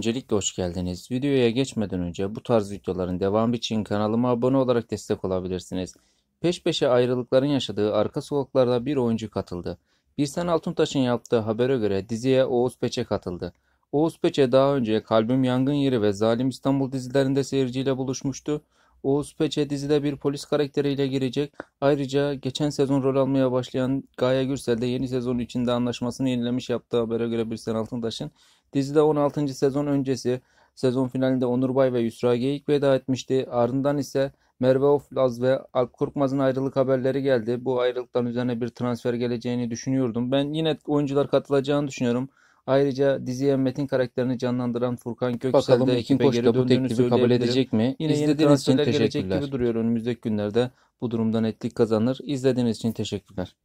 Öncelikle hoş geldiniz. Videoya geçmeden önce bu tarz videoların devamı için kanalıma abone olarak destek olabilirsiniz. Peş peşe ayrılıkların yaşadığı arka sokaklarda bir oyuncu katıldı. Birsen Altuntaş'ın yaptığı habere göre diziye Oğuz Peçe katıldı. Oğuz Peçe daha önce Kalbim Yangın Yeri ve Zalim İstanbul dizilerinde seyirciyle buluşmuştu. Oğuz Peçe dizide bir polis karakteriyle girecek. Ayrıca geçen sezon rol almaya başlayan Gaye Gürsel de yeni sezon içinde anlaşmasını yenilemiş yaptığı habere göre Birsen Altıntaş'ın. Dizide 16. sezon öncesi sezon finalinde Onur Bay ve Yusra Geyik veda etmişti. Ardından ise Merve Oflaz ve Alp Korkmaz'ın ayrılık haberleri geldi. Bu ayrılıktan üzerine bir transfer geleceğini düşünüyordum. Ben yine oyuncular katılacağını düşünüyorum. Ayrıca diziye Metin karakterini canlandıran Furkan Köksel Bakalım, de ekibe geri bu teklifi kabul edecek mi? Yine İzlediğiniz için teşekkürler. gelecek gibi duruyor önümüzdeki günlerde. Bu durumdan netlik kazanır. İzlediğiniz için teşekkürler.